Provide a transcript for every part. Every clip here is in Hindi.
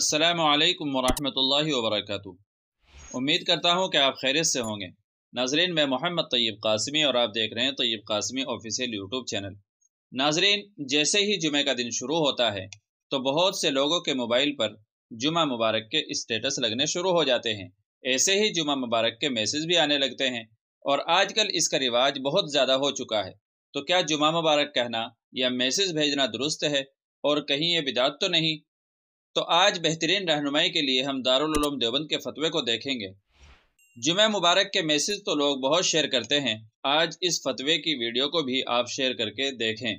असलकम वरहमल वर्क उम्मीद करता हूँ कि आप खैरियत से होंगे नाजरीन मैं मोहम्मद तय्यब कासमी और आप देख रहे हैं Tayyab Qasmi official YouTube channel नाजरीन जैसे ही जुमे का दिन शुरू होता है तो बहुत से लोगों के मोबाइल पर जुमा मुबारक के स्टेटस लगने शुरू हो जाते हैं ऐसे ही जुमा मुबारक के मैसेज भी आने लगते हैं और आजकल इसका रिवाज बहुत ज़्यादा हो चुका है तो क्या जुमा मुबारक कहना या मैसेज भेजना दुरुस्त है और कहीं ये बिदात तो नहीं तो आज बेहतरीन रहनुमाई के लिए हम दारुलूम देवबंद के फतवे को देखेंगे जुमे मुबारक के मैसेज तो लोग बहुत शेयर करते हैं आज इस फतवे की वीडियो को भी आप शेयर करके देखें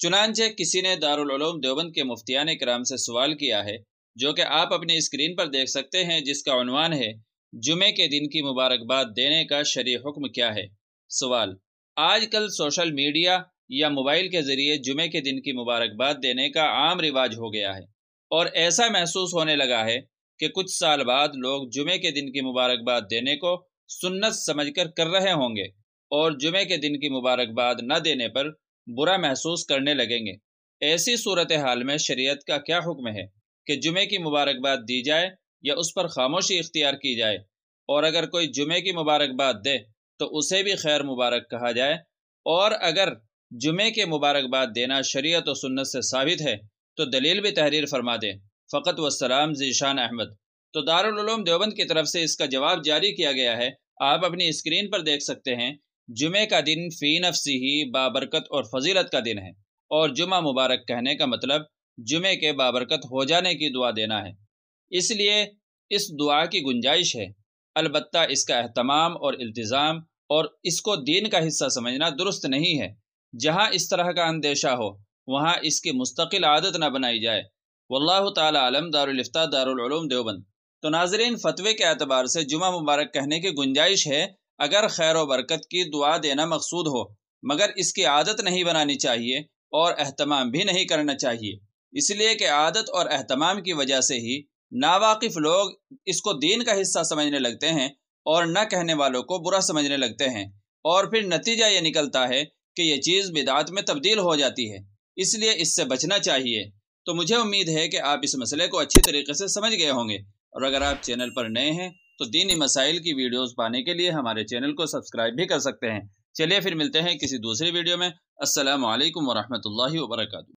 चुनानचे किसी ने दारुलूम देवबंद के ने कराम से सवाल किया है जो कि आप अपनी स्क्रीन पर देख सकते हैं जिसका अनवान है जुमे के दिन की मुबारकबाद देने का शरी हुक्म क्या है सवाल आजकल सोशल मीडिया या मोबाइल के ज़रिए जुमे के दिन की मुबारकबाद देने का आम रिवाज हो गया है और ऐसा महसूस होने लगा है कि कुछ साल बाद लोग जुमे के दिन की मुबारकबाद देने को सुन्नत समझकर कर रहे होंगे और जुमे के दिन की मुबारकबाद न देने पर बुरा महसूस करने लगेंगे ऐसी सूरत हाल में शरीयत का क्या हुक्म है कि जुमे की मुबारकबाद दी जाए या उस पर खामोशी इख्तियार की जाए और अगर कोई जुमे की मुबारकबाद दे तो उसे भी खैर मुबारक कहा जाए और अगर जुमे के मुबारकबाद देना शरीयत और सुन्नत से साबित है तो दलील भी तहरीर फरमा दें फ़कत वसलाम जीशान अहमद तो दारुलूम देवबंद की तरफ से इसका जवाब जारी किया गया है आप अपनी स्क्रीन पर देख सकते हैं जुमे का दिन फ़ी नफसी ही बाबरकत और फजीलत का दिन है और जुमा मुबारक कहने का मतलब जुमे के बाबरकत हो जाने की दुआ देना है इसलिए इस दुआ की गुंजाइश है अलबत् इसका अहतमाम और अल्तज़ाम और इसको दीन का हिस्सा समझना दुरुस्त नहीं है जहाँ इस तरह का अंदेशा हो वहाँ इसकी मुस्तकिल आदत ना बनाई जाए वल्लाह तालम दारफ्ता दारूम देवबंद तो नाजरीन फतवे के अतबार से जुमा मुबारक कहने की गुंजाइश है अगर खैर व बरकत की दुआ देना मकसूद हो मगर इसकी आदत नहीं बनानी चाहिए और अहतमाम भी नहीं करना चाहिए इसलिए कि आदत और अहतमाम की वजह से ही नावाकिफ़ लोग इसको दीन का हिस्सा समझने लगते हैं और न कहने वालों को बुरा समझने लगते हैं और फिर नतीजा ये निकलता है कि यह चीज़ बिदात में तब्दील हो जाती है इसलिए इससे बचना चाहिए तो मुझे उम्मीद है कि आप इस मसले को अच्छी तरीके से समझ गए होंगे और अगर आप चैनल पर नए हैं तो दीनी मसाइल की वीडियोस पाने के लिए हमारे चैनल को सब्सक्राइब भी कर सकते हैं चलिए फिर मिलते हैं किसी दूसरी वीडियो में असल वरहमल वर्का